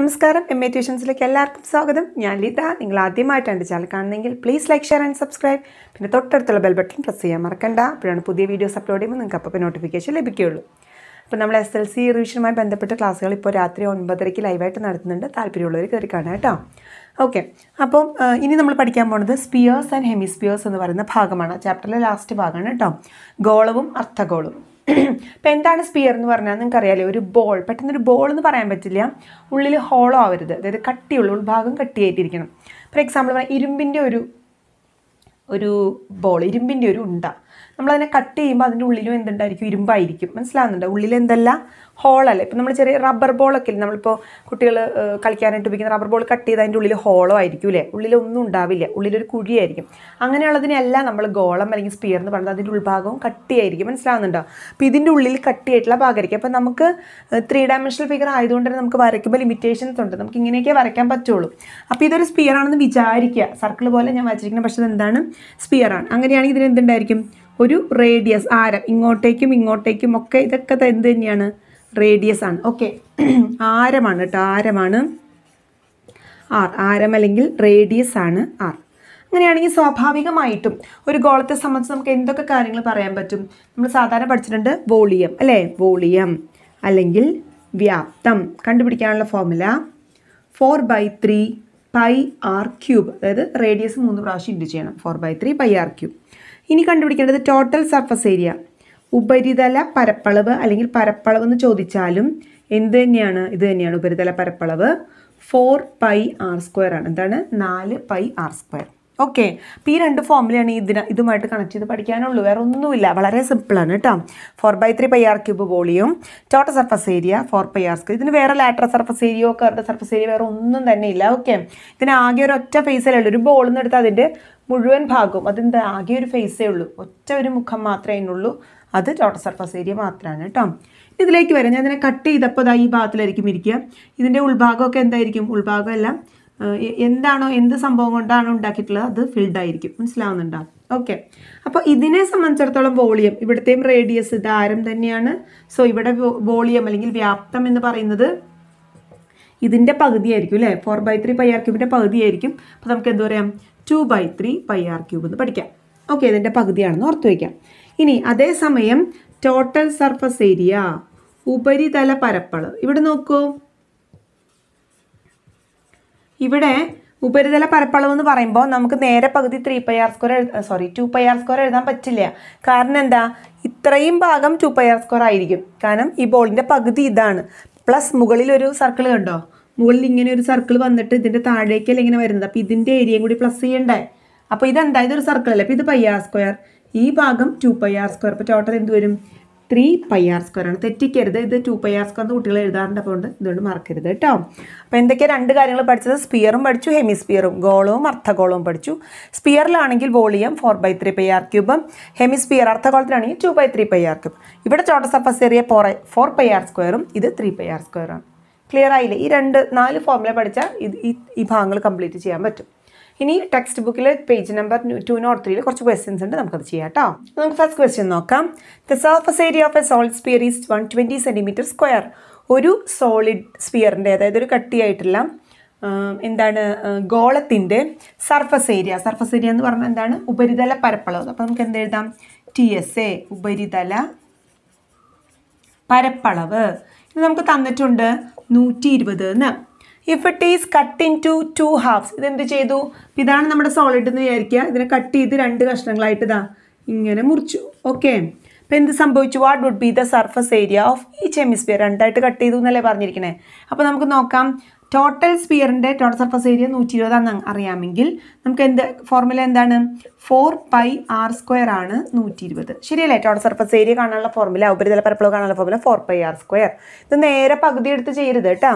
നമസ്കാരം M A ട്യൂഷൻസിലേക്ക് എല്ലാവർക്കും സ്വാഗതം ഞാൻ ലീത നിങ്ങൾ ആദ്യമായിട്ടാണ് ചാനൽ കാണുന്നെങ്കിൽ please like share and subscribe പിന്നെ തൊട്ടടുത്തുള്ള ബെൽ ബട്ടൺ പ്രസ് ചെയ്യാൻ മറക്കണ്ട അപ്പോഴാണ് പുതിയ വീഡിയോസ് അപ്ലോഡ് ചെയ്യുമ്പോൾ നിങ്ങൾക്ക് അപ്പോൾ നോട്ടിഫിക്കേഷൻ ലഭിക്കുകയുള്ളൂ അപ്പോൾ നമ്മൾ എസ് എൽ സി റിവിഷനുമായി ബന്ധപ്പെട്ട ക്ലാസ്സുകൾ ഇപ്പോൾ രാത്രി ഒൻപതരയ്ക്ക് ലൈവായിട്ട് നടത്തുന്നുണ്ട് താല്പര്യമുള്ളവർ കയറി കാണാം കേട്ടോ ഓക്കെ അപ്പം ഇനി നമ്മൾ പഠിക്കാൻ പോകുന്നത് സ്പിയേഴ്സ് ആൻഡ് ഹെമിസ്പിയേഴ്സ് എന്ന് പറയുന്ന ഭാഗമാണ് ചാപ്റ്ററിലെ ലാസ്റ്റ് ഭാഗമാണ് കേട്ടോ ഗോളവും അർത്ഥഗോളവും ഇപ്പം എന്താണ് സ്പിയർ എന്ന് പറഞ്ഞാൽ നിങ്ങൾക്കറിയാലേ ഒരു ബോൾ പെട്ടെന്നൊരു ബോൾ എന്ന് പറയാൻ പറ്റില്ല ഉള്ളിൽ ഹോളോ ആവരുത് അതായത് കട്ടിയുള്ള ഉൾഭാഗം കട്ടിയായിട്ടിരിക്കണം ഫോർ എക്സാമ്പിൾ ഇരുമ്പിൻ്റെ ഒരു ഒരു ബോൾ ഇരുമ്പിൻ്റെ ഒരു ഉണ്ട നമ്മളതിനെ കട്ട് ചെയ്യുമ്പോൾ അതിൻ്റെ ഉള്ളിലും എന്തുണ്ടായിരിക്കും ഇരുമ്പായിരിക്കും മനസ്സിലാകുന്നുണ്ട് ഉള്ളിൽ എന്തല്ല ഹോളല്ല ഇപ്പം നമ്മൾ ചെറിയ റബ്ബർ ബോളൊക്കെ ഇല്ലേ നമ്മളിപ്പോൾ കുട്ടികൾ കളിക്കാനായിട്ട് ഉപയോഗിക്കുന്ന റബ്ബർ ബോൾ കട്ട് ചെയ്ത് അതിൻ്റെ ഉള്ളിൽ ഹോളോ ആയിരിക്കും അല്ലേ ഉള്ളിലൊന്നും ഉണ്ടാവില്ല ഉള്ളിലൊരു കുഴിയായിരിക്കും അങ്ങനെയുള്ളതിനെല്ലാം നമ്മൾ ഗോളം അല്ലെങ്കിൽ സ്പിയർ എന്ന് പറയുന്നത് അതിൻ്റെ ഉൾഭാഗവും കട്ടിയായിരിക്കും മനസ്സിലാകുന്നുണ്ടോ അപ്പോൾ ഇതിൻ്റെ ഉള്ളിൽ കട്ടിയായിട്ടുള്ള ഭാഗമായിരിക്കും അപ്പോൾ നമുക്ക് ത്രീ ഡയമെൻഷണൽ ഫിഗർ ആയതുകൊണ്ട് തന്നെ നമുക്ക് വരയ്ക്കുമ്പോൾ ലിമിറ്റേഷൻസ് ഉണ്ട് നമുക്ക് ഇങ്ങനെയൊക്കെ വരയ്ക്കാൻ പറ്റുള്ളൂ അപ്പോൾ ഇതൊരു സ്പിയർ ആണെന്ന് വിചാരിക്കുക സർക്കിൾ പോലെ ഞാൻ വരച്ചിരിക്കുന്നത് പക്ഷേ എന്താണ് സ്പിയർ ആണ് അങ്ങനെയാണെങ്കിൽ ഇതിന് എന്തുണ്ടായിരിക്കും ഒരു റേഡിയസ് ആരം ഇങ്ങോട്ടേക്കും ഇങ്ങോട്ടേക്കും ഒക്കെ ഇതൊക്കെ എന്ത് തന്നെയാണ് റേഡിയസ് ആണ് ഓക്കെ ആരമാണ് കേട്ടോ ആരമാണ് ആർ ആരം അല്ലെങ്കിൽ റേഡിയസ് ആണ് ആർ അങ്ങനെയാണെങ്കിൽ സ്വാഭാവികമായിട്ടും ഒരു ഗോളത്തെ സംബന്ധിച്ച് നമുക്ക് എന്തൊക്കെ കാര്യങ്ങൾ പറയാൻ പറ്റും നമ്മൾ സാധാരണ പഠിച്ചിട്ടുണ്ട് വോളിയം അല്ലേ വോളിയം അല്ലെങ്കിൽ വ്യാപ്തം കണ്ടുപിടിക്കാനുള്ള formula four by three pi R cube അതായത് റേഡിയസ് മൂന്ന് പ്രാവശ്യം ഇൻഡ് ചെയ്യണം four by three pi R cube ഇനി കണ്ടുപിടിക്കേണ്ടത് ടോട്ടൽ സർഫസ് ഏരിയ ഉപരിതല പരപ്പളവ് അല്ലെങ്കിൽ പരപ്പളവ് എന്ന് ചോദിച്ചാലും എന്ത് തന്നെയാണ് ഇത് തന്നെയാണ് ഉപരിതല പരപ്പളവ് ഫോർ പൈ ആർ സ്ക്വയർ ആണ് എന്താണ് നാല് പൈ ആർ സ്ക്വയർ ഓക്കെ അപ്പോൾ ഈ രണ്ട് ഫോമിലാണ് ഇതിന് ഇതുമായിട്ട് കണക്ട് ചെയ്ത് പഠിക്കാനുള്ളൂ വേറെ ഒന്നുമില്ല വളരെ സിമ്പിളാണ് കേട്ടോ four by three pi R cube volume total surface area four pi R ഇതിന് വേറെ ലാറ്റർ സർഫസ് ഏരിയയോ കറുടെ സർഫസ് ഏരിയ വേറെ ഒന്നും തന്നെ ഇല്ല ഓക്കെ ഇതിന് ആകെ ഒരു ഒറ്റ ഫേസേ ഉള്ളൂ ഒരു ബോളിൽ നിന്ന് എടുത്ത് അതിൻ്റെ മുഴുവൻ ഭാഗവും അതിൻ്റെ ആകെ ഒരു ഫേസേ ഉള്ളൂ ഒറ്റ ഒരു മുഖം മാത്രമേ അതിനുള്ളൂ അത് ടോട്ടൽ സർഫസ് ഏരിയ മാത്രമാണ് കേട്ടോ ഇതിലേക്ക് വരാം ഞാൻ ഇതിനെ കട്ട് ചെയ്തപ്പോൾ അതാ ഈ ഭാഗത്തിലായിരിക്കും ഇരിക്കുക ഇതിൻ്റെ ഉൾഭാഗമൊക്കെ എന്തായിരിക്കും ഉൾഭാഗമെല്ലാം എന്താണോ എന്ത് സംഭവം കൊണ്ടാണ് ഉണ്ടാക്കിയിട്ടുള്ളത് അത് ഫിൽഡ് ആയിരിക്കും മനസ്സിലാവുന്നുണ്ടോ ഓക്കെ അപ്പോൾ ഇതിനെ സംബന്ധിച്ചിടത്തോളം വോളിയം ഇവിടുത്തെയും റേഡിയസ് ഇത് ആരം തന്നെയാണ് സോ ഇവിടെ വോളിയം അല്ലെങ്കിൽ വ്യാപ്തം എന്ന് പറയുന്നത് ഇതിൻ്റെ പകുതിയായിരിക്കും അല്ലേ four by three pi R ക്യൂബിൻ്റെ പകുതിയായിരിക്കും അപ്പോൾ നമുക്ക് എന്താ പറയാം two by three pi R cube എന്ന് പഠിക്കാം ഓക്കെ ഇതിൻ്റെ പകുതിയാണെന്ന് ഓർത്ത് വയ്ക്കാം ഇനി അതേസമയം ടോട്ടൽ സർഫസ് ഏരിയ ഉപരിതല പരപ്പളവ് ഇവിടെ നോക്കൂ ഇവിടെ ഉപരിതല പരപ്പളവ് എന്ന് പറയുമ്പോൾ നമുക്ക് നേരെ പകുതി three pi R square sorry two pi R square എഴുതാൻ പറ്റില്ല കാരണം എന്താ ഇത്രയും ഭാഗം ടു പൈ ആർ സ്ക്വയർ ആയിരിക്കും കാരണം ഈ ബോളിൻ്റെ പകുതി ഇതാണ് പ്ലസ് മുകളിൽ ഒരു സർക്കിൾ കണ്ടോ മുകളിൽ ഇങ്ങനെ ഒരു സർക്കിൾ വന്നിട്ട് ഇതിൻ്റെ താഴേക്കല്ല ഇങ്ങനെ വരുന്നത് അപ്പോൾ ഇതിൻ്റെ ഏരിയയും കൂടി പ്ലസ് ചെയ്യണ്ടേ അപ്പോൾ ഇതെന്താ ഒരു സർക്കിൾ അല്ലേ അപ്പോൾ ഇത് പൈ ആർ സ്ക്വയർ ഈ ഭാഗം ടു പൈ ആർ സ്ക്വയർ അപ്പോൾ ടോട്ടൽ എന്ത് വരും ത്രീ പൈ ആർ സ്ക്വയർ ആണ് തെറ്റിക്കരുത് ഇത് ടു പൈ ആർ സ്ക്വയർ എന്ന് കുട്ടികൾ എഴുതാറുണ്ട് അതുകൊണ്ട് ഇതുകൊണ്ട് മറക്കരുത് കേട്ടോ അപ്പോൾ എന്തൊക്കെയാണ് രണ്ട് കാര്യങ്ങൾ പഠിച്ചത് സ്പിയറും പഠിച്ചു ഹെമിസ്പിയറും ഗോളവും അർത്ഥഗോളവും പഠിച്ചു സ്പിയറിലാണെങ്കിൽ volume four by three pi R ക്യൂബും ഹെമിസ്പിയർ അർത്ഥഗോളത്തിലാണെങ്കിൽ two by three pi R cube ഇവിടെ ചോട്ട surface area four four pi R സ്ക്വയറും ഇത് ത്രീ പൈ ആർ ആണ് ക്ലിയർ ആയില്ലേ ഈ രണ്ട് നാല് ഫോർമുല പഠിച്ചാൽ ഇത് ഈ ഭാഗങ്ങൾ കംപ്ലീറ്റ് ചെയ്യാൻ പറ്റും ഇനി ടെക്സ്റ്റ് ബുക്കിൽ പേജ് നമ്പർ ടു നോട്ട് ത്രീയിൽ കുറച്ച് ക്വസ്റ്റ്യൻസ് ഉണ്ട് നമുക്കത് ചെയ്യാം കേട്ടോ നമുക്ക് ഫസ്റ്റ് ക്വസ്റ്റ്യൻ നോക്കാം the surface area of a solid sphere is one twenty centimetre square ഒരു സോളിഡ് സ്പിയറിൻ്റെ അതായത് ഒരു കട്ടിയായിട്ടുള്ള എന്താണ് ഗോളത്തിൻ്റെ സർഫസ് ഏരിയ സർഫസ് ഏരിയ എന്ന് പറഞ്ഞാൽ എന്താണ് ഉപരിതല പരപ്പളവ് അപ്പോൾ നമുക്ക് എന്ത് എഴുതാം ടി എസ് എ ഉപരിതല പരപ്പളവ് ഇത് നമുക്ക് തന്നിട്ടുണ്ട് നൂറ്റി ഇരുപത് എന്ന് if it is cut into two halves ഇതെന്ത് ചെയ്തു ഇതാണ് നമ്മുടെ സോളിഡ് എന്ന് വിചാരിക്കുക ഇതിനെ കട്ട് ചെയ്ത് രണ്ട് കഷ്ണങ്ങളായിട്ട് ഇതാ ഇങ്ങനെ മുറിച്ചു ഓക്കെ അപ്പോൾ എന്ത് സംഭവിച്ചു what would be the surface area of ഈ ചെമിസ്ഫിയർ രണ്ടായിട്ട് കട്ട് ചെയ്തു എന്നല്ലേ പറഞ്ഞിരിക്കണേ അപ്പോൾ നമുക്ക് നോക്കാം ടോട്ടൽ സ്പിയറിൻ്റെ ടോട്ടൽ സർഫസ് ഏരിയ നൂറ്റി ഇരുപതാണെന്ന് അറിയാമെങ്കിൽ നമുക്ക് എന്ത് ഫോർമുല എന്താണ് ഫോർ പൈ ആർ സ്ക്വയർ ആണ് നൂറ്റി ഇരുപത് ശരിയല്ലേ ടോട്ടൽ സർഫസ് ഏരിയ കാണാനുള്ള ഫോർമുല ഉപരിതല പരപ്പളവ് കാണാനുള്ള formula four pi R square ഇത് നേരെ പകുതി എടുത്ത് ചെയ്യരുത് കേട്ടോ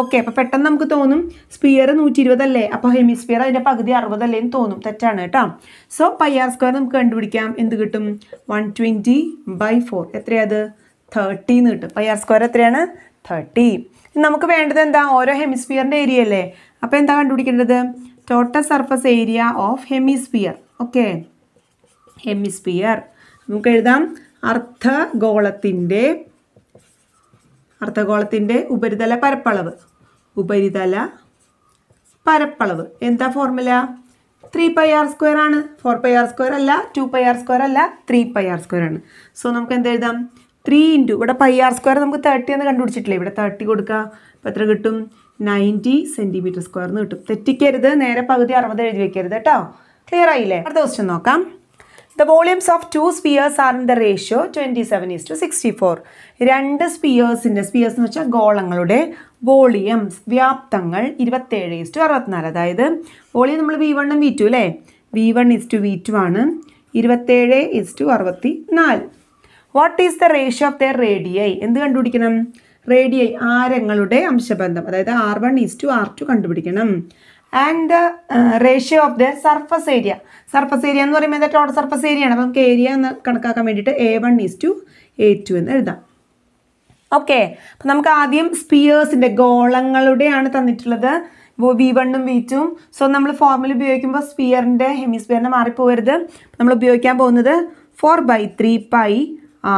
ഓക്കെ അപ്പോൾ പെട്ടെന്ന് നമുക്ക് തോന്നും സ്പിയർ നൂറ്റി ഇരുപതല്ലേ അപ്പോൾ ഹെമിസ്പിയർ അതിൻ്റെ പകുതി അറുപതല്ലേ എന്ന് തോന്നും തെറ്റാണ് കേട്ടോ സോ പൈ ആർ സ്ക്വയർ നമുക്ക് കണ്ടുപിടിക്കാം എന്ത് കിട്ടും വൺ ട്വൻറ്റി ബൈ ഫോർ എത്രയാത് എന്ന് കിട്ടും പൈ ആർ സ്ക്വയർ എത്രയാണ് തേർട്ടി നമുക്ക് വേണ്ടത് എന്താ ഓരോ ഹെമിസ്ഫിയറിൻ്റെ ഏരിയ അല്ലേ അപ്പോൾ എന്താ കണ്ടുപിടിക്കേണ്ടത് total surface area of hemisphere okay hemisphere നമുക്ക് എഴുതാം അർദ്ധഗോളത്തിൻ്റെ അർദ്ധഗോളത്തിൻ്റെ ഉപരിതല പരപ്പളവ് ഉപരിതല പരപ്പളവ് എന്താ formula three pi R square ആണ് ഫോർ പൈ ആർ സ്ക്വയർ അല്ല ടു പൈ ആർ സ്ക്വയർ അല്ല ത്രീ പൈ ആർ സ്ക്വയർ ആണ് സോ നമുക്ക് എന്ത് എഴുതാം ത്രീ ഇൻറ്റു ഇവിടെ പൈ ആർ സ്ക്വയർ നമുക്ക് തേർട്ടി എന്ന് കണ്ടുപിടിച്ചിട്ടില്ലേ ഇവിടെ തേർട്ടി കൊടുക്കുക അപ്പം എത്ര കിട്ടും നയൻറ്റി സെൻറ്റിമീറ്റർ സ്ക്വയർ എന്ന് കിട്ടും തെറ്റിക്കരുത് നേരെ പകുതി അറുപത് എഴുതി വയ്ക്കരുത് കേട്ടോ ക്ലിയർ ആയില്ലേ അടുത്ത ക്വസ്റ്റ്യൻ നോക്കാം the volumes of two spheres are in the ratio twenty seven is to sixty four രണ്ട് സ്പിയേഴ്സിൻ്റെ സ്പിയേഴ്സ് എന്ന് വെച്ചാൽ ഗോളങ്ങളുടെ വോളിയംസ് വ്യാപ്തങ്ങൾ ഇരുപത്തേഴ് ഈസ് ടു അറുപത്തിനാല് അതായത് വോളിയം നമ്മൾ വി വണ്ണും വി ടു അല്ലേ V one is to V two ആണ് ഇരുപത്തേഴ് ഈസ് ടു അറുപത്തി നാല് what is the ratio of their radii എന്ത് കണ്ടുപിടിക്കണം റേഡിയൈ ആരങ്ങളുടെ അംശബന്ധം അതായത് R one is to R two കണ്ടുപിടിക്കണം and the ratio of the surface area surface area എന്ന് പറയുമ്പോൾ ടോട്ടൽ സർഫസ് ഏരിയ ആണ് അപ്പം നമുക്ക് ഏരിയ എന്ന് കണക്കാക്കാൻ വേണ്ടിയിട്ട് A one is to A two എന്ന് എഴുതാം ഓക്കെ അപ്പം നമുക്ക് ആദ്യം സ്പിയേഴ്സിൻ്റെ ഗോളങ്ങളുടെയാണ് തന്നിട്ടുള്ളത് ഇപ്പോൾ വി വണ്ണും വി ടും സോ നമ്മൾ ഫോർമുല ഉപയോഗിക്കുമ്പോൾ സ്പിയറിൻ്റെ ഹെമിസ്പിയറിനെ മാറിപ്പോകരുത് നമ്മൾ ഉപയോഗിക്കാൻ പോകുന്നത് four by three pi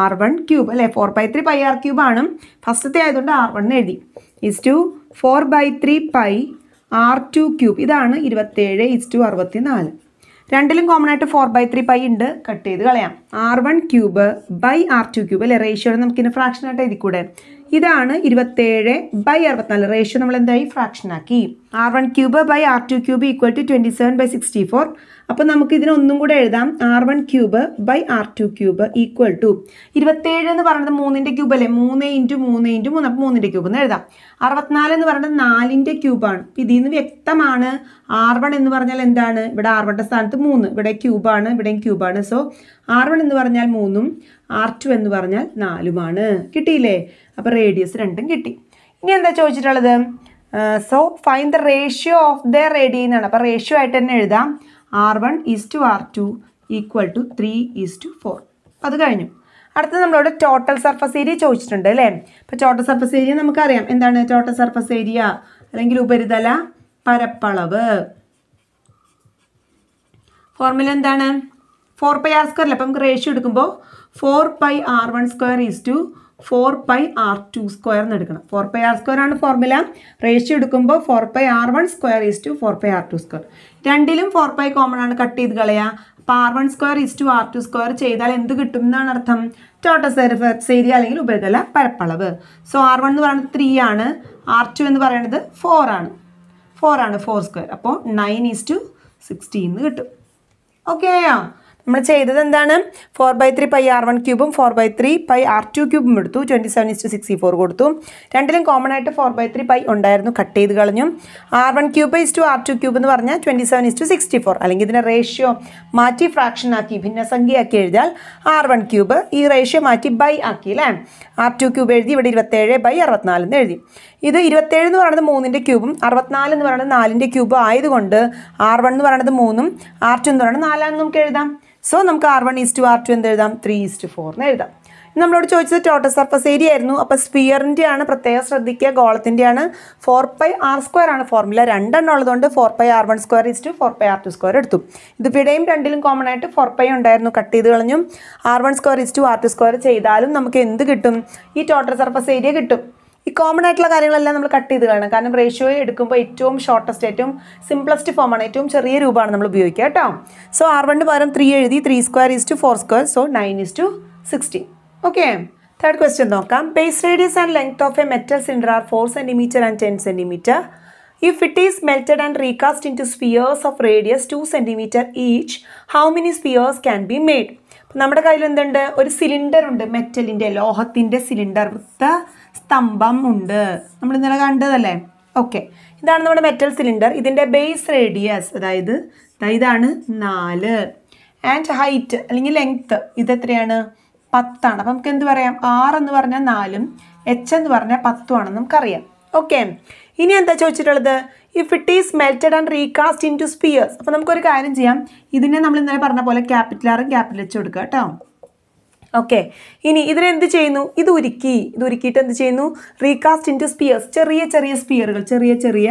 R one cube അല്ലേ four by three pi R cube ആണ് ഫസ്റ്റത്തെ ആയതുകൊണ്ട് ആർ വൺ എഴുതി is to four by three pi R two cube ഇതാണ് ഇരുപത്തേഴ് ഇസ് ടു അറുപത്തി നാല് രണ്ടിലും കോമൺ ആയിട്ട് ഫോർ ബൈ ത്രീ പൈ ഉണ്ട് കട്ട് ചെയ്ത് കളയാം R one cube by R two cube അല്ലേ റേഷ്യോ നമുക്കിന് ഫ്രാക്ഷനായിട്ട് എഴുതിക്കൂടെ ഇതാണ് ഇരുപത്തേഴ് ബൈ അറുപത്തിനാല് റേഷ്യോ നമ്മൾ എന്തായി ഫ്രാക്ഷനാക്കി R one cube by R two cube equal to twenty seven by sixty four അപ്പോൾ നമുക്ക് ഇതിനൊന്നും കൂടെ എഴുതാം R one cube by R two cube equal to ഇരുപത്തേഴ് എന്ന് പറയുന്നത് മൂന്നിൻ്റെ ക്യൂബ് അല്ലേ മൂന്ന് ഇൻറ്റു മൂന്ന് ഇൻറ്റു മൂന്ന് അപ്പോൾ മൂന്നിൻ്റെ ക്യൂബ് എന്ന് എഴുതാം അറുപത്തിനാല് എന്ന് പറയുന്നത് നാലിൻ്റെ ക്യൂബാണ് ഇതിൽ നിന്ന് വ്യക്തമാണ് ആർ വൺ എന്ന് പറഞ്ഞാൽ എന്താണ് ഇവിടെ ആർ വണ്ണിൻ്റെ സ്ഥാനത്ത് മൂന്ന് ഇവിടെ ക്യൂബാണ് ഇവിടെയും ക്യൂബാണ് സോ ആർ വൺ എന്ന് പറഞ്ഞാൽ മൂന്നും ആർ ടു എന്ന് പറഞ്ഞാൽ നാലുമാണ് കിട്ടിയില്ലേ അപ്പോൾ റേഡിയസ് രണ്ടും കിട്ടി ഇനി എന്താ ചോദിച്ചിട്ടുള്ളത് so find the ratio of the radii എന്നാണ് അപ്പോൾ റേഷ്യോ ആയിട്ട് തന്നെ എഴുതാം R one is to R two equal to three is to four അത് കഴിഞ്ഞു അടുത്തത് നമ്മളോട് ടോട്ടൽ സർഫസ് ഏരിയ ചോദിച്ചിട്ടുണ്ട് അല്ലേ അപ്പോൾ ടോട്ടൽ സർഫസ് ഏരിയ നമുക്കറിയാം എന്താണ് ടോട്ടൽ സർഫസ് ഏരിയ അല്ലെങ്കിൽ ഉപരിതല പരപ്പളവ് ഫോർമുല എന്താണ് ഫോർ പൈ ആർ സ്ക്വയർ അല്ലേ അപ്പം നമുക്ക് റേഷ്യോ എടുക്കുമ്പോൾ four pi R one square is to four pi R two square എന്ന് എടുക്കണം ഫോർ പൈ ആർ സ്ക്വയർ ആണ് ഫോർമുല റേഷ്യോ എടുക്കുമ്പോൾ four pi R one square is to four pi R two square രണ്ടിലും four pi common ആണ് cut ചെയ്ത് കളയുക അപ്പോൾ R one square is to R two square ചെയ്താൽ എന്ത് കിട്ടും എന്നാണ് അർത്ഥം ടോട്ടൽ സർഫസ് ഏരിയ അല്ലെങ്കിൽ ഉപരിതല പരപ്പളവ് സോ ആർ വൺ എന്ന് പറയുന്നത് ത്രീ ആണ് ആർ ടു എന്ന് പറയുന്നത് ഫോർ ആണ് ഫോർ ആണ് ഫോർ സ്ക്വയർ അപ്പോൾ നയൻ ഈസ് ടു സിക്സ്റ്റീന്ന് കിട്ടും ഓക്കെ ആയോ നമ്മൾ ചെയ്തത് എന്താണ് four by three pi R one ക്യൂബും four by three pi R two ക്യൂബും എടുത്തു twenty seven is to sixty four കൊടുത്തു രണ്ടിലും കോമൺ ആയിട്ട് ഫോർ ബൈ ത്രീ പൈ ഉണ്ടായിരുന്നു കട്ട് ചെയ്ത് കളഞ്ഞു R one cube is to R two cube എന്ന് പറഞ്ഞാൽ twenty seven is to sixty four അല്ലെങ്കിൽ ഇതിനെ റേഷ്യോ മാറ്റി ഫ്രാക്ഷൻ ഫ്രാക്ഷനാക്കി ഭിന്നസംഖ്യയാക്കി എഴുതിയാൽ ആർ വൺ ക്യൂബ് ഈ റേഷ്യോ മാറ്റി ബൈ ആക്കി അല്ലേ ആർ ടു ക്യൂബ് എഴുതി ഇവിടെ ഇരുപത്തേഴ് ബൈ അറുപത്തിനാല് എന്ന് എഴുതി ഇത് ഇരുപത്തേഴ് എന്ന് പറയുന്നത് മൂന്നിൻ്റെ ക്യൂബും അറുപത്തിനാല് എന്ന് പറയുന്നത് നാലിൻ്റെ ക്യൂബ് ആയതുകൊണ്ട് ആർ വൺ എന്ന് പറയുന്നത് മൂന്നും ആർ ടു എന്ന് പറയുന്നത് നാലാണെന്ന് നമുക്ക് എഴുതാം സോ നമുക്ക് R one is to R two എന്ത് എഴുതാം ത്രീ ഈസ്റ്റ് ഫോർ എന്ന് എഴുതാം നമ്മളോട് ചോദിച്ചത് ടോട്ടൽ സർഫസ് ഏരിയ ആയിരുന്നു അപ്പോൾ സ്പിയറിൻ്റെ ആണ് പ്രത്യേകം ശ്രദ്ധിക്കുക ഗോളത്തിൻ്റെയാണ് ഫോർ പൈ ആർ സ്ക്വയർ ആണ് ഫോർമുല രണ്ടെണ്ണം ഉള്ളതുകൊണ്ട് four pi R one square to four pi R two square എടുത്തു ഇതിവിടെയും രണ്ടിലും കോമൺ ആയിട്ട് ഫോർ പൈ ഉണ്ടായിരുന്നു കട്ട് ചെയ്ത് കളഞ്ഞു R one square to R two square ചെയ്താലും നമുക്ക് എന്ത് കിട്ടും ഈ ടോട്ടൽ സർഫസ് ഏരിയ കിട്ടും ഈ കോമൺ ആയിട്ടുള്ള കാര്യങ്ങളെല്ലാം നമ്മൾ കട്ട് ചെയ്ത് കാണാം കാരണം റേഷ്യോ എടുക്കുമ്പോൾ ഏറ്റവും ഷോർട്ടസ്റ്റ് ഏറ്റവും സിംപ്ലസ്റ്റ് ഫോമാണ് ഏറ്റവും ചെറിയ രൂപമാണ് നമ്മൾ ഉപയോഗിക്കുക കേട്ടോ സോ ആർ വണ്ണിന് പകരം ത്രീ എഴുതി three square is to four square so nine is to sixteen okay third question നോക്കാം base radius and length of a metal cylinder are four centimetre and ten centimetre it is melted and recast into spheres of radius 2 centimetre each how many spheres can be made നമ്മുടെ കയ്യിൽ എന്തുണ്ട് ഒരു cylinder ഉണ്ട് മെറ്റലിൻ്റെ ലോഹത്തിൻ്റെ cylinder വൃത്ത സ്തംഭം ഉണ്ട് നമ്മൾ ഇന്നലെ കണ്ടതല്ലേ okay ഇതാണ് നമ്മുടെ മെറ്റൽ സിലിണ്ടർ ഇതിൻ്റെ ബേസ് റേഡിയസ് അതായത് ഇതാണ് നാല് ആൻഡ് ഹൈറ്റ് അല്ലെങ്കിൽ ലെങ്ത്ത് ഇതെത്രയാണ് പത്താണ് അപ്പം നമുക്ക് എന്ത് പറയാം ആർ എന്ന് പറഞ്ഞാൽ നാലും എച്ച് എന്ന് പറഞ്ഞാൽ പത്തുമാണെന്ന് നമുക്കറിയാം ഓക്കെ ഇനി എന്താ ചോദിച്ചിട്ടുള്ളത് if it is melted and recast into spheres അപ്പോൾ നമുക്കൊരു കാര്യം ചെയ്യാം ഇതിനെ നമ്മൾ ഇന്നലെ പറഞ്ഞ പോലെ ക്യാപിറ്റൽ ആറും ക്യാപിറ്റൽ എച്ച് കൊടുക്കുക കേട്ടോ ഓക്കെ ഇനി ഇതിനെന്ത് ചെയ്യുന്നു ഇത് ഉരുക്കി ഇത് ഉരുക്കിയിട്ട് എന്ത് ചെയ്യുന്നു റീകാസ്റ്റ് ഇൻറ്റു സ്പിയേഴ്സ് ചെറിയ ചെറിയ സ്പിയറുകൾ ചെറിയ ചെറിയ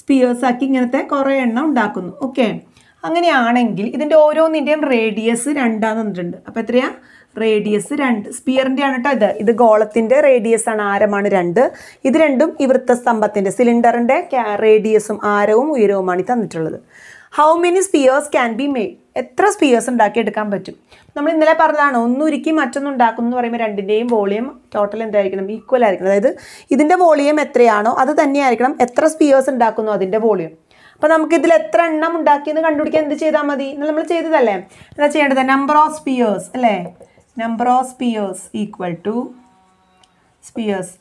സ്പിയേഴ്സാക്കി ഇങ്ങനത്തെ കുറേ എണ്ണം ഉണ്ടാക്കുന്നു ഓക്കെ അങ്ങനെയാണെങ്കിൽ ഇതിൻ്റെ ഓരോന്നിൻ്റെയും റേഡിയസ് രണ്ടാന്ന് പറഞ്ഞിട്ടുണ്ട് അപ്പോൾ എത്രയാ റേഡിയസ് രണ്ട് സ്പിയറിൻ്റെ ആണ് കേട്ടോ ഇത് ഇത് ഗോളത്തിൻ്റെ റേഡിയസ് ആണ് ആരമാണ് രണ്ട് ഇത് രണ്ടും ഈ വൃത്തസ്തംഭത്തിൻ്റെ സിലിണ്ടറിൻ്റെ റേഡിയസും ആരവും ഉയരവുമാണ് തന്നിട്ടുള്ളത് how many spheres can be made എത്ര സ്പിയേഴ്സ് ഉണ്ടാക്കിയെടുക്കാൻ പറ്റും നമ്മൾ ഇന്നലെ പറഞ്ഞതാണ് ഒന്നുരുക്കി മറ്റൊന്നും ഉണ്ടാക്കുന്നു എന്ന് പറയുമ്പോൾ രണ്ടിൻ്റെയും വോളിയം ടോട്ടൽ എന്തായിരിക്കണം ഈക്വൽ ആയിരിക്കണം അതായത് ഇതിൻ്റെ വോളിയം എത്രയാണോ അത് തന്നെയായിരിക്കണം എത്ര സ്പിയേഴ്സ് ഉണ്ടാക്കുന്നു അതിൻ്റെ വോളിയം അപ്പോൾ നമുക്ക് ഇതിൽ എത്ര എണ്ണം ഉണ്ടാക്കിയെന്ന് കണ്ടുപിടിക്കാൻ എന്ത് ചെയ്താൽ മതി നമ്മൾ ചെയ്തതല്ലേ എന്താ ചെയ്യേണ്ടത് നമ്പർ ഓഫ് സ്പിയേഴ്സ് അല്ലേ number of spheres equal to spheres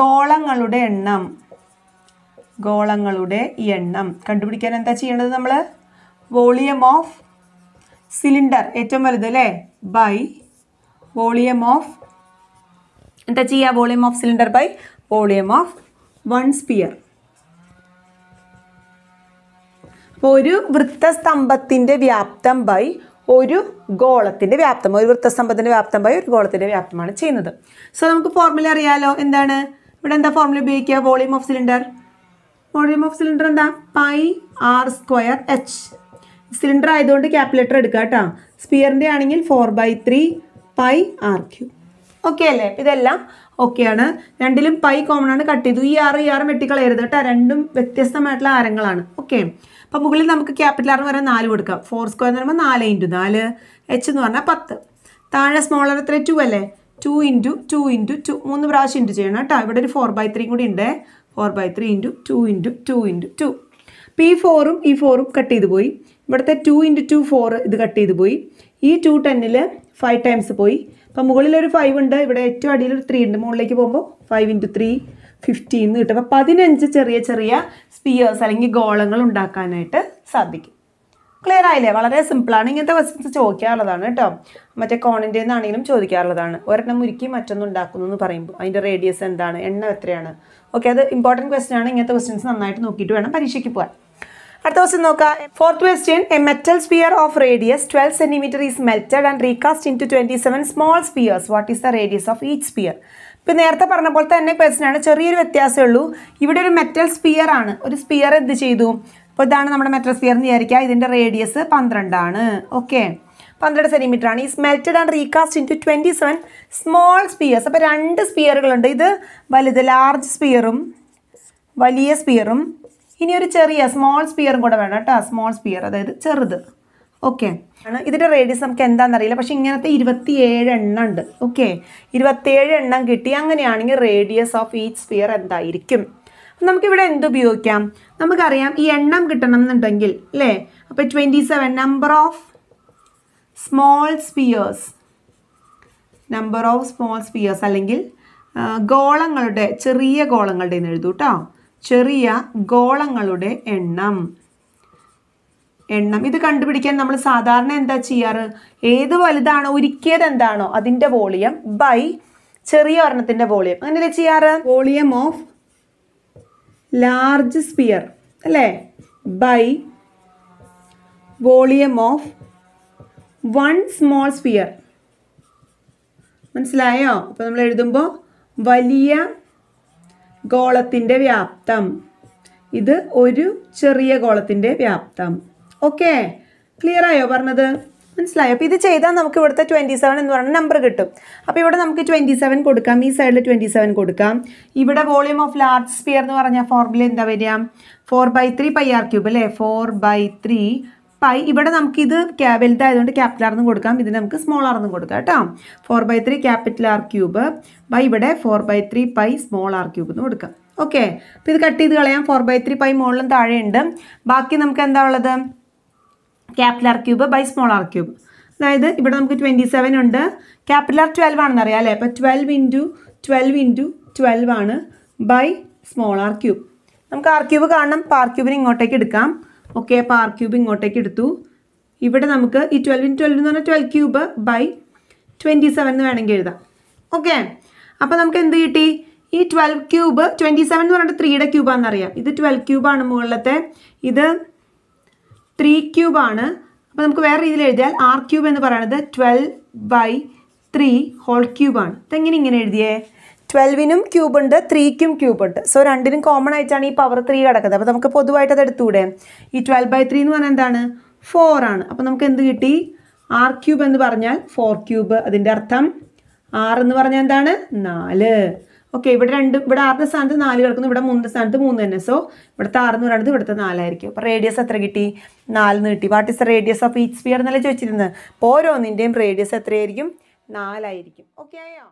ഗോളങ്ങളുടെ എണ്ണം ഗോളങ്ങളുടെ എണ്ണം കണ്ടുപിടിക്കാൻ എന്താ ചെയ്യേണ്ടത് നമ്മൾ വോളിയം ഓഫ് സിലിണ്ടർ ഏറ്റവും വലുത് അല്ലേ ബൈ വോളിയം ഓഫ് എന്താ ചെയ്യുക volume of cylinder by volume of one sphere അപ്പോൾ ഒരു വൃത്തസ്തംഭത്തിൻ്റെ വ്യാപ്തം ബൈ ഒരു ഗോളത്തിൻ്റെ വ്യാപ്തം ഒരു വൃത്തസ്തംഭത്തിൻ്റെ വ്യാപ്തം ബൈ ഒരു ഗോളത്തിൻ്റെ വ്യാപ്തമാണ് ചെയ്യുന്നത് സോ നമുക്ക് ഫോർമുല അറിയാലോ എന്താണ് ഇവിടെ എന്താ ഫോർമുല ഉപയോഗിക്കുക volume of cylinder volume of cylinder എന്താ pi R square h cylinder ആയതുകൊണ്ട് ക്യാപ്പുലേറ്റർ എടുക്കുക കേട്ടോ സ്പിയറിൻ്റെ ആണെങ്കിൽ four by three pi r cube okay അല്ലേ ഇതെല്ലാം ഓക്കെയാണ് രണ്ടിലും പൈ കോമൺ ആണ് കട്ട് ചെയ്തു ഈ ആറ് ഈ ആറും വെട്ടിക്കളയരുത് കേട്ടോ രണ്ടും വ്യത്യസ്തമായിട്ടുള്ള ആരങ്ങളാണ് ഓക്കെ അപ്പം മുകളിൽ നമുക്ക് ക്യാപിറ്റൽ ആറിന് വരാൻ നാല് കൊടുക്കാം ഫോർ സ്ക്വയർ എന്ന് പറയുമ്പോൾ നാല് ഇൻറ്റു നാല് എച്ച് എന്ന് പറഞ്ഞാൽ പത്ത് താഴെ സ്മോളർ എത്ര ടു അല്ലേ two into two into two മൂന്ന് പ്രാവശ്യം ഇൻറ്റു ചെയ്യണം കേട്ടോ ഇവിടെ ഒരു ഫോർ ബൈ ത്രീ കൂടി ഉണ്ട് four by three into two into two into two അപ്പോൾ ഈ ഫോറും ഈ ഫോറും കട്ട് ചെയ്ത് പോയി ഇവിടുത്തെ ടു ഇൻറ്റു ടു ഫോർ ഇത് കട്ട് ചെയ്ത് പോയി ഈ ടു ടെന്നിൽ ഫൈവ് ടൈംസ് പോയി അപ്പം മുകളിലൊരു ഫൈവ് ഉണ്ട് ഇവിടെ ഏറ്റവും അടിയിൽ ഒരു ത്രീ ഉണ്ട് മുകളിലേക്ക് പോകുമ്പോൾ ഫൈവ് ഇൻറ്റു ത്രീ ഫിഫ്റ്റീൻ എന്ന് കിട്ടും അപ്പോൾ പതിനഞ്ച് ചെറിയ ചെറിയ സ്പിയേഴ്സ് അല്ലെങ്കിൽ ഗോളങ്ങൾ ഉണ്ടാക്കാനായിട്ട് സാധിക്കും ക്ലിയർ ആയില്ലേ വളരെ സിമ്പിളാണ് ഇങ്ങനത്തെ ക്വസ്റ്റ്യൻസ് ചോദിക്കാറുള്ളതാണ് കേട്ടോ മറ്റേ കോണിൻ്റെ നിന്നാണെങ്കിലും ചോദിക്കാറുള്ളതാണ് ഒരെണ്ണം മുരുക്കി മറ്റൊന്നും ഉണ്ടാക്കുന്നു എന്ന് പറയുമ്പോൾ അതിൻ്റെ റേഡിയസ് എന്താണ് എണ്ണം എത്രയാണ് ഓക്കെ അത് ഇമ്പോർട്ടൻറ്റ് ക്വസ്റ്റ്യൻ ആണ് ഇങ്ങനത്തെ ക്വസ്റ്റ്യൻസ് നന്നായിട്ട് നോക്കിയിട്ട് വേണം പരീക്ഷയ്ക്ക് പോകാൻ അടുത്ത ദിവസം നോക്കാം fourth question a metal sphere of radius twelve centimetre is melted and recast into twenty seven small spheres what is the radius of each sphere ഇപ്പം നേരത്തെ പറഞ്ഞ പോലത്തെ തന്നെ ക്വസ്റ്റ്യൻ ആണ് ചെറിയൊരു വ്യത്യാസമേ ഉള്ളൂ ഇവിടെ ഒരു മെറ്റൽ സ്പിയർ ആണ് ഒരു സ്പിയർ എന്ത് ചെയ്തു അപ്പോൾ ഇതാണ് നമ്മുടെ മെറ്റൽ സ്പിയർ എന്ന് വിചാരിക്കുക ഇതിൻ്റെ റേഡിയസ് പന്ത്രണ്ടാണ് ഓക്കെ പന്ത്രണ്ട് സെൻറ്റിമീറ്റർ ആണ് ഈ melted and recast in twenty seven small spheres അപ്പോൾ രണ്ട് സ്പിയറുകളുണ്ട് ഇത് വലുത് ലാർജ് സ്പിയറും വലിയ സ്പിയറും ഇനി ഒരു ചെറിയ സ്മോൾ സ്പിയറും കൂടെ വേണം കേട്ടോ സ്മോൾ സ്പിയർ അതായത് ചെറുത് ഓക്കെ ആണ് ഇതിൻ്റെ റേഡിയസ് നമുക്ക് എന്താണെന്നറിയില്ല പക്ഷേ ഇങ്ങനത്തെ ഏഴ് എണ്ണം ഉണ്ട് ഓക്കെ ഇരുപത്തിയേഴ് എണ്ണം കിട്ടി അങ്ങനെയാണെങ്കിൽ റേഡിയസ് ഓഫ് ഈച്ച് സ്പിയർ എന്തായിരിക്കും നമുക്കിവിടെ എന്തുപയോഗിക്കാം നമുക്കറിയാം ഈ എണ്ണം കിട്ടണം എന്നുണ്ടെങ്കിൽ അല്ലേ അപ്പോൾ twenty seven number of small spheres number of small spheres അല്ലെങ്കിൽ ഗോളങ്ങളുടെ ചെറിയ ഗോളങ്ങളുടെ എന്ന് ചെറിയ ഗോളങ്ങളുടെ എണ്ണം എണ്ണം ഇത് കണ്ടുപിടിക്കാൻ നമ്മൾ സാധാരണ എന്താ ചെയ്യാറ് ഏത് വലുതാണോ ഉരുക്കിയത് എന്താണോ അതിൻ്റെ വോളിയം ബൈ ചെറിയ ഒരെണ്ണത്തിൻ്റെ വോളിയം അങ്ങനെയല്ലേ ചെയ്യാറ് വോളിയം ഓഫ് ലാർജ് സ്പിയർ അല്ലേ by volume of one small sphere മനസ്സിലായോ അപ്പോൾ നമ്മൾ എഴുതുമ്പോൾ വലിയ ഗോളത്തിൻ്റെ വ്യാപ്തം ഇത് ഒരു ചെറിയ ഗോളത്തിൻ്റെ വ്യാപ്തം ഓക്കെ ക്ലിയർ ആയോ പറഞ്ഞത് മനസ്സിലായോ അപ്പോൾ ഇത് ചെയ്താൽ നമുക്ക് ഇവിടുത്തെ ട്വൻറ്റി സെവൻ എന്ന് പറയുന്ന നമ്പർ കിട്ടും അപ്പോൾ ഇവിടെ നമുക്ക് ട്വൻറ്റി സെവൻ കൊടുക്കാം ഈ സൈഡിൽ ട്വൻറ്റി സെവൻ കൊടുക്കാം ഇവിടെ വോളിയം ഓഫ് ലാർജ് സ്പിയർ എന്ന് പറഞ്ഞാൽ ഫോർമുല എന്താ വരിക four by three pi r cube അല്ലേ ഫോർ ബൈ ത്രീ പൈ ഇവിടെ നമുക്കിത് വലുതായതുകൊണ്ട് ക്യാപിറ്റൽ ആർന്നും കൊടുക്കാം ഇതിന് നമുക്ക് സ്മോൾ ആർന്നും കൊടുക്കാം കേട്ടോ four by three capital r cube by ഇവിടെ four by three pi small r cube എന്ന് കൊടുക്കാം ഓക്കെ അപ്പോൾ ഇത് കട്ട് ചെയ്ത് കളയാം ഫോർ ബൈ ത്രീ പൈ മുകളിലും താഴെയുണ്ട് ബാക്കി നമുക്ക് എന്താ ഉള്ളത് capital r cube by small r cube അതായത് ഇവിടെ നമുക്ക് ട്വൻറ്റി സെവൻ ഉണ്ട് ക്യാപിറ്റൽ ആർ ട്വൽവ് ആണെന്ന് അറിയാം അല്ലേ അപ്പോൾ twelve into twelve into twelve ആണ് ബൈ സ്മോൾ ആർ ക്യൂബ് നമുക്ക് ആർ ക്യൂബ് കാണണം അപ്പോൾ ആർ ക്യൂബിന് ഇങ്ങോട്ടേക്ക് എടുക്കാം ഓക്കെ അപ്പോൾ ആർ ക്യൂബ് ഇങ്ങോട്ടേക്ക് എടുത്തു ഇവിടെ നമുക്ക് ഈ ട്വൽവ് ഇൻ ട്വൽവ് എന്ന് പറഞ്ഞാൽ twelve cube by twenty seven എന്ന് വേണമെങ്കിൽ എഴുതാം ഓക്കെ അപ്പോൾ നമുക്ക് എന്ത് കിട്ടി ഈ ട്വൽവ് ക്യൂബ് ട്വൻറ്റി സെവൻ എന്ന് പറഞ്ഞിട്ട് ത്രീയുടെ ക്യൂബാണെന്നറിയാം ഇത് ട്വൽവ് ക്യൂബാണ് മുകളിലത്തെ ഇത് ത്രീ ക്യൂബാണ് അപ്പോൾ നമുക്ക് വേറെ രീതിയിൽ എഴുതിയാൽ ആർ ക്യൂബ് എന്ന് പറയുന്നത് ട്വൽവ് ബൈ ത്രീ ഹോൾ ക്യൂബാണ് ഇതെങ്ങനെ ഇങ്ങനെ എഴുതിയേ ട്വൽവിനും ഉണ്ട് ത്രീക്കും ഉണ്ട് സോ രണ്ടിനും കോമൺ ആയിട്ടാണ് ഈ പവർ ത്രീ കിടക്കുന്നത് അപ്പോൾ നമുക്ക് പൊതുവായിട്ട് അത് എടുത്തുകൂടെ ഈ ട്വൽവ് ബൈ ത്രീ എന്ന് പറഞ്ഞാൽ എന്താണ് ഫോർ ആണ് അപ്പോൾ നമുക്ക് എന്ത് കിട്ടി ആർ ക്യൂബ് എന്ന് പറഞ്ഞാൽ ഫോർ ക്യൂബ് അതിൻ്റെ അർത്ഥം ആർ എന്ന് പറഞ്ഞാൽ എന്താണ് നാല് ഓക്കെ ഇവിടെ രണ്ട് ഇവിടെ ആറിൻ്റെ സ്ഥാനത്ത് നാല് കിടക്കുന്നു ഇവിടെ മൂന്നിൻ്റെ സ്ഥാനത്ത് മൂന്ന് തന്നെ സോ ഇവിടുത്തെ ആറ് എന്ന് പറയുന്നത് ഇവിടുത്തെ നാലായിരിക്കും അപ്പോൾ റേഡിയസ് എത്ര കിട്ടി നാലിന് കിട്ടി what is the radius of each sphere എന്നല്ലേ ചോദിച്ചിരുന്നത് അപ്പോൾ ഓരോന്നിൻ്റെയും റേഡിയസ് എത്രയായിരിക്കും നാലായിരിക്കും ഓക്കെ ആയോ